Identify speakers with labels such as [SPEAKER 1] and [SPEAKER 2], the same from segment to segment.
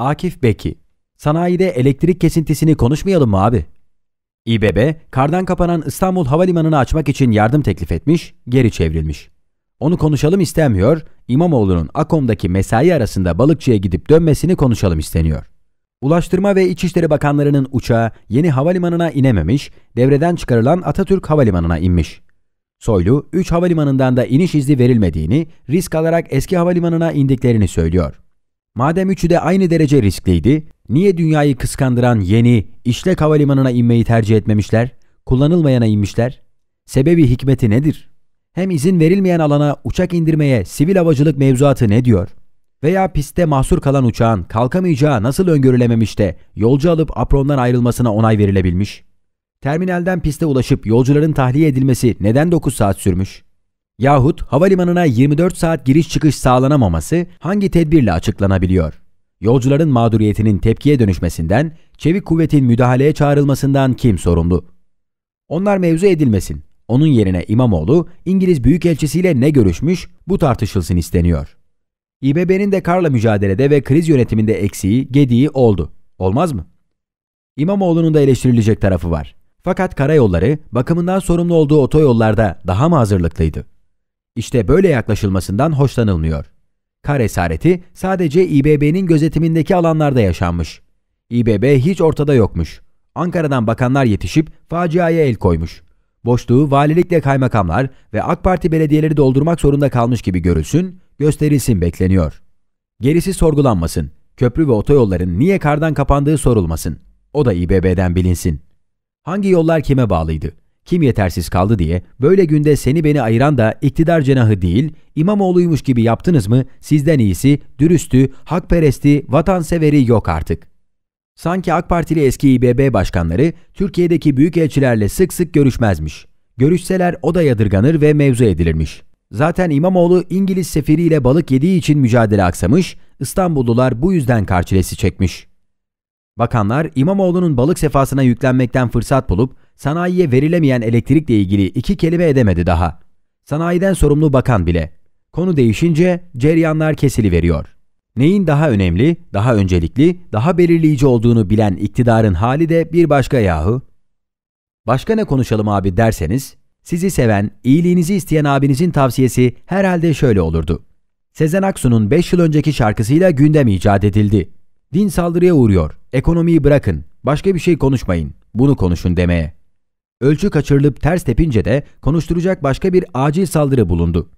[SPEAKER 1] Akif Beki Sanayide elektrik kesintisini konuşmayalım mı abi? İBB, kardan kapanan İstanbul Havalimanı'nı açmak için yardım teklif etmiş, geri çevrilmiş. Onu konuşalım istemiyor. İmamoğlu'nun Akom'daki mesai arasında balıkçıya gidip dönmesini konuşalım isteniyor. Ulaştırma ve İçişleri Bakanlarının uçağı yeni havalimanına inememiş, devreden çıkarılan Atatürk Havalimanı'na inmiş. Soylu, 3 havalimanından da iniş izni verilmediğini, risk alarak eski havalimanına indiklerini söylüyor. Madem üçü de aynı derece riskliydi, niye dünyayı kıskandıran yeni, işlek havalimanına inmeyi tercih etmemişler, kullanılmayana inmişler? Sebebi hikmeti nedir? Hem izin verilmeyen alana uçak indirmeye sivil havacılık mevzuatı ne diyor? Veya pistte mahsur kalan uçağın kalkamayacağı nasıl öngörülememiş de yolcu alıp aprondan ayrılmasına onay verilebilmiş? Terminalden piste ulaşıp yolcuların tahliye edilmesi neden 9 saat sürmüş? yahut havalimanına 24 saat giriş çıkış sağlanamaması hangi tedbirle açıklanabiliyor? Yolcuların mağduriyetinin tepkiye dönüşmesinden, çevik kuvvetin müdahaleye çağrılmasından kim sorumlu? Onlar mevzu edilmesin. Onun yerine İmamoğlu, İngiliz Büyükelçisiyle ne görüşmüş, bu tartışılsın isteniyor. İBB'nin de karla mücadelede ve kriz yönetiminde eksiği, gediği oldu. Olmaz mı? İmamoğlu'nun da eleştirilecek tarafı var. Fakat karayolları bakımından sorumlu olduğu otoyollarda daha mı hazırlıklıydı? İşte böyle yaklaşılmasından hoşlanılmıyor. Kar esareti sadece İBB'nin gözetimindeki alanlarda yaşanmış. İBB hiç ortada yokmuş. Ankara'dan bakanlar yetişip faciaya el koymuş. Boşluğu valilikle kaymakamlar ve AK Parti belediyeleri doldurmak zorunda kalmış gibi görülsün, gösterilsin bekleniyor. Gerisi sorgulanmasın. Köprü ve otoyolların niye kardan kapandığı sorulmasın. O da İBB'den bilinsin. Hangi yollar kime bağlıydı? kim yetersiz kaldı diye böyle günde seni beni ayıran da iktidar cenahı değil, İmamoğlu'ymuş gibi yaptınız mı sizden iyisi, dürüstü, hakperesti, vatanseveri yok artık. Sanki AK Partili eski İBB başkanları Türkiye'deki büyük elçilerle sık sık görüşmezmiş. Görüşseler o da yadırganır ve mevzu edilirmiş. Zaten İmamoğlu İngiliz sefiriyle balık yediği için mücadele aksamış, İstanbullular bu yüzden karşılesi çekmiş. Bakanlar İmamoğlu'nun balık sefasına yüklenmekten fırsat bulup Sanayiye verilemeyen elektrikle ilgili iki kelime edemedi daha. Sanayiden sorumlu bakan bile. Konu değişince ceryanlar kesili veriyor. Neyin daha önemli, daha öncelikli, daha belirleyici olduğunu bilen iktidarın hali de bir başka yahu. Başka ne konuşalım abi derseniz, sizi seven, iyiliğinizi isteyen abinizin tavsiyesi herhalde şöyle olurdu. Sezen Aksu'nun 5 yıl önceki şarkısıyla gündem icat edildi. Din saldırıya uğruyor, ekonomiyi bırakın, başka bir şey konuşmayın, bunu konuşun demeye. Ölçü kaçırılıp ters tepince de konuşturacak başka bir acil saldırı bulundu.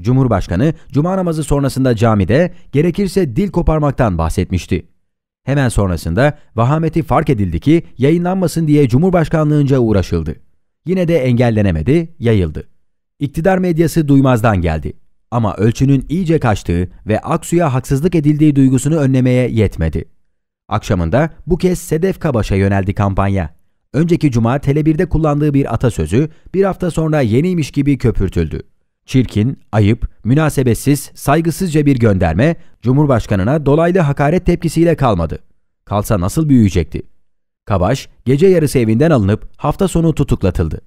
[SPEAKER 1] Cumhurbaşkanı cuma namazı sonrasında camide gerekirse dil koparmaktan bahsetmişti. Hemen sonrasında vahameti fark edildi ki yayınlanmasın diye Cumhurbaşkanlığınca uğraşıldı. Yine de engellenemedi, yayıldı. İktidar medyası duymazdan geldi. Ama ölçünün iyice kaçtığı ve Aksu'ya haksızlık edildiği duygusunu önlemeye yetmedi. Akşamında bu kez Sedef Kabaş'a yöneldi kampanya. Önceki cuma Tele1'de kullandığı bir atasözü bir hafta sonra yeniymiş gibi köpürtüldü. Çirkin, ayıp, münasebetsiz, saygısızca bir gönderme Cumhurbaşkanına dolaylı hakaret tepkisiyle kalmadı. Kalsa nasıl büyüyecekti? Kabaş gece yarısı evinden alınıp hafta sonu tutuklatıldı.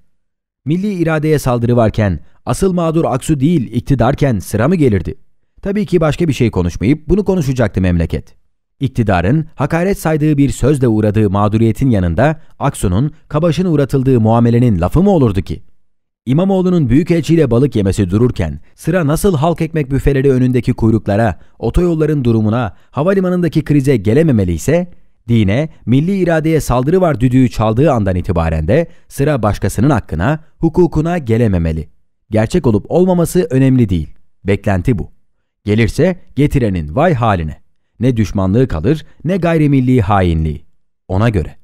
[SPEAKER 1] Milli iradeye saldırı varken asıl mağdur Aksu değil iktidarken sıra mı gelirdi? Tabii ki başka bir şey konuşmayıp bunu konuşacaktı memleket. İktidarın hakaret saydığı bir sözle uğradığı mağduriyetin yanında Aksu'nun kabaşın uğratıldığı muamelenin lafı mı olurdu ki? İmamoğlu'nun büyükelçiyle balık yemesi dururken sıra nasıl halk ekmek büfeleri önündeki kuyruklara, otoyolların durumuna, havalimanındaki krize gelememeliyse, dine, milli iradeye saldırı var düdüğü çaldığı andan itibaren de sıra başkasının hakkına, hukukuna gelememeli. Gerçek olup olmaması önemli değil. Beklenti bu. Gelirse getirenin vay haline. Ne düşmanlığı kalır ne gayrimilli hainliği. Ona göre.